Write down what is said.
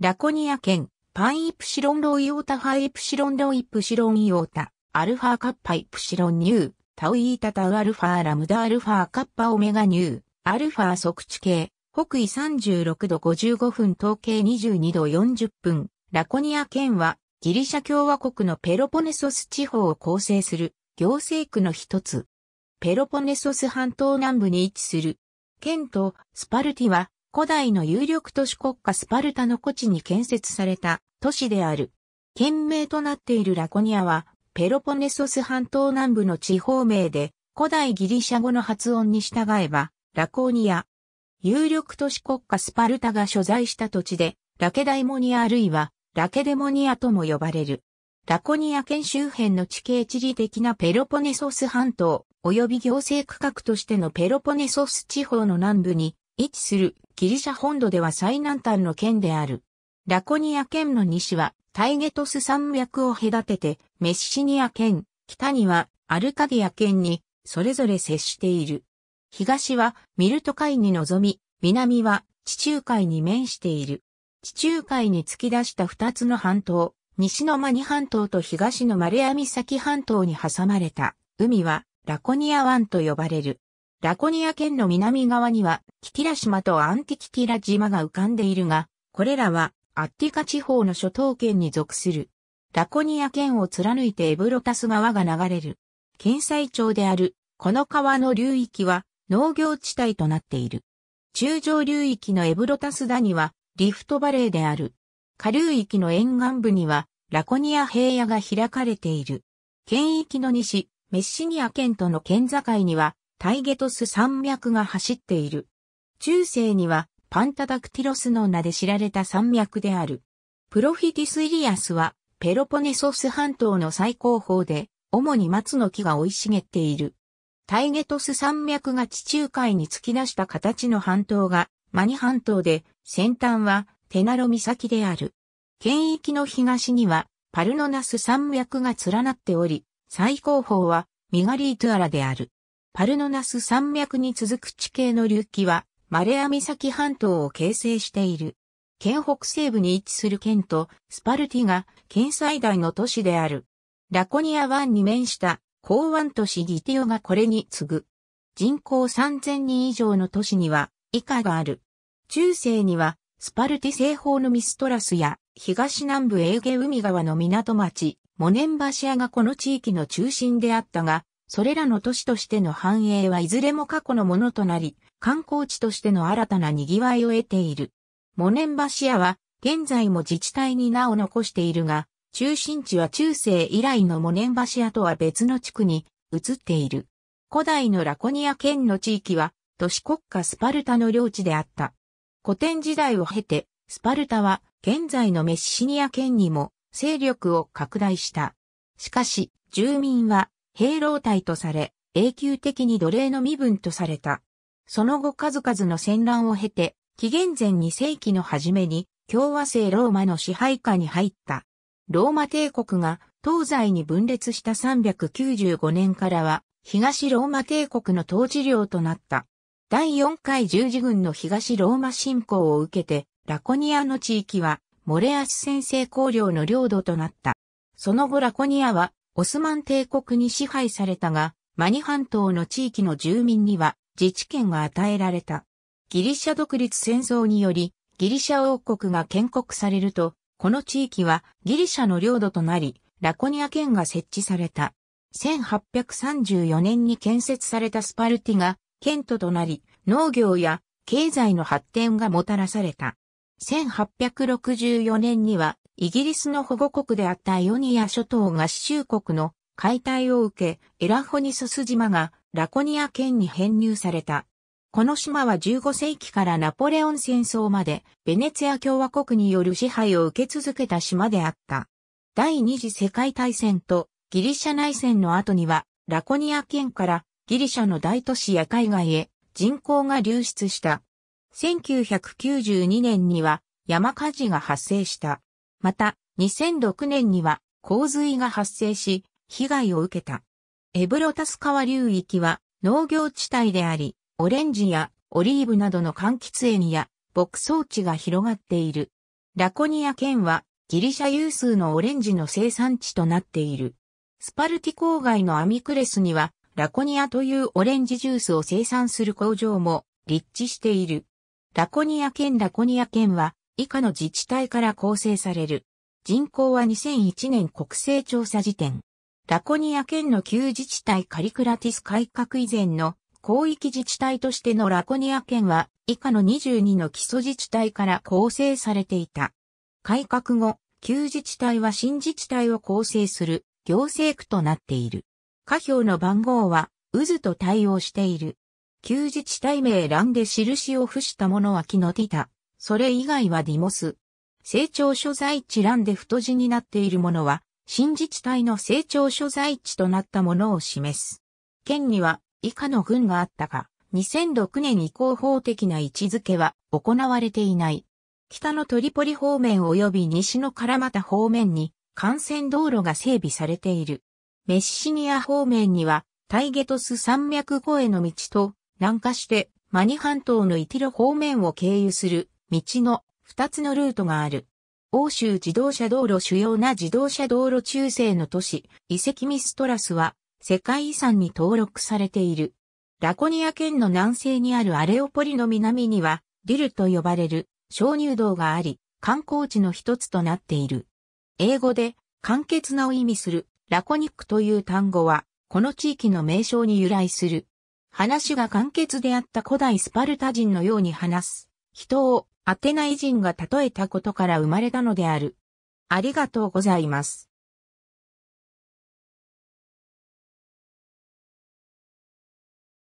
ラコニア県、パンイプシロンロイオータハイプシロンロイプシロンイオータ、アルファカッパイプシロンニュー、タウイータタウアルファラムダアルファカッパオメガニュー、アルファ測地系、北緯36度55分統計22度40分、ラコニア県はギリシャ共和国のペロポネソス地方を構成する行政区の一つ。ペロポネソス半島南部に位置する。県とスパルティは古代の有力都市国家スパルタの古地に建設された都市である。県名となっているラコニアは、ペロポネソス半島南部の地方名で、古代ギリシャ語の発音に従えば、ラコニア。有力都市国家スパルタが所在した土地で、ラケダイモニアあるいは、ラケデモニアとも呼ばれる。ラコニア県周辺の地形地理的なペロポネソス半島、及び行政区画としてのペロポネソス地方の南部に、位置するギリシャ本土では最南端の県である。ラコニア県の西はタイゲトス山脈を隔ててメッシニア県、北にはアルカディア県にそれぞれ接している。東はミルト海に臨み、南は地中海に面している。地中海に突き出した二つの半島、西のマニ半島と東のマレア岬半島に挟まれた海はラコニア湾と呼ばれる。ラコニア県の南側には、キティラ島とアンティキティラ島が浮かんでいるが、これらは、アッティカ地方の諸島県に属する。ラコニア県を貫いてエブロタス川が流れる。県西町である、この川の流域は、農業地帯となっている。中上流域のエブロタスダには、リフトバレーである。下流域の沿岸部には、ラコニア平野が開かれている。県域の西、メッシニア県との県境には、タイゲトス山脈が走っている。中世にはパンタダクティロスの名で知られた山脈である。プロフィティスイリアスはペロポネソス半島の最高峰で主に松の木が生い茂っている。タイゲトス山脈が地中海に突き出した形の半島がマニ半島で先端はテナロ岬である。県域の東にはパルノナス山脈が連なっており、最高峰はミガリートゥアラである。パルノナス山脈に続く地形の隆起は、マレア岬半島を形成している。県北西部に位置する県と、スパルティが県最大の都市である。ラコニア湾に面した港湾都市ギティオがこれに次ぐ。人口3000人以上の都市には以下がある。中世にはスパルティ西方のミストラスや東南部エーゲ海側の港町、モネンバシアがこの地域の中心であったが、それらの都市としての繁栄はいずれも過去のものとなり、観光地としての新たな賑わいを得ている。モネンバシアは、現在も自治体に名を残しているが、中心地は中世以来のモネンバシアとは別の地区に移っている。古代のラコニア県の地域は、都市国家スパルタの領地であった。古典時代を経て、スパルタは現在のメシシニア県にも勢力を拡大した。しかし、住民は兵糧隊とされ、永久的に奴隷の身分とされた。その後数々の戦乱を経て、紀元前2世紀の初めに共和制ローマの支配下に入った。ローマ帝国が東西に分裂した395年からは東ローマ帝国の統治領となった。第4回十字軍の東ローマ侵攻を受けて、ラコニアの地域はモレアス先制公領の領土となった。その後ラコニアはオスマン帝国に支配されたが、マニ半島の地域の住民には自治権が与えられた。ギリシャ独立戦争により、ギリシャ王国が建国されると、この地域はギリシャの領土となり、ラコニア県が設置された。1834年に建設されたスパルティが県都となり、農業や経済の発展がもたらされた。1864年にはイギリスの保護国であったイオニア諸島が衆国の解体を受け、エラホニソス島がラコニア県に編入された。この島は15世紀からナポレオン戦争までベネツィア共和国による支配を受け続けた島であった。第二次世界大戦とギリシャ内戦の後にはラコニア県からギリシャの大都市や海外へ人口が流出した。1992年には山火事が発生した。また、2006年には洪水が発生し、被害を受けた。エブロタス川流域は農業地帯であり、オレンジやオリーブなどの柑橘園や牧草地が広がっている。ラコニア県はギリシャ有数のオレンジの生産地となっている。スパルティ郊外のアミクレスにはラコニアというオレンジジュースを生産する工場も立地している。ラコニア県ラコニア県は以下の自治体から構成される。人口は2001年国勢調査時点。ラコニア県の旧自治体カリクラティス改革以前の広域自治体としてのラコニア県は以下の22の基礎自治体から構成されていた。改革後、旧自治体は新自治体を構成する行政区となっている。下表の番号は渦と対応している。旧自治体名欄で印を付したものは木の出た。それ以外はディモス。成長所在地欄で太字になっているものは、新自治体の成長所在地となったものを示す。県には以下の軍があったが、2006年以降法的な位置づけは行われていない。北のトリポリ方面及び西のカラマタ方面に幹線道路が整備されている。メッシニア方面にはタイゲトス山脈越えの道と南下してマニ半島のイティロ方面を経由する道の二つのルートがある。欧州自動車道路主要な自動車道路中世の都市、遺跡ミストラスは世界遺産に登録されている。ラコニア県の南西にあるアレオポリの南には、ディルと呼ばれる鍾乳洞があり、観光地の一つとなっている。英語で、簡潔なを意味するラコニックという単語は、この地域の名称に由来する。話が簡潔であった古代スパルタ人のように話す。人をアテナイ人が例えたことから生まれたのである。ありがとうございます。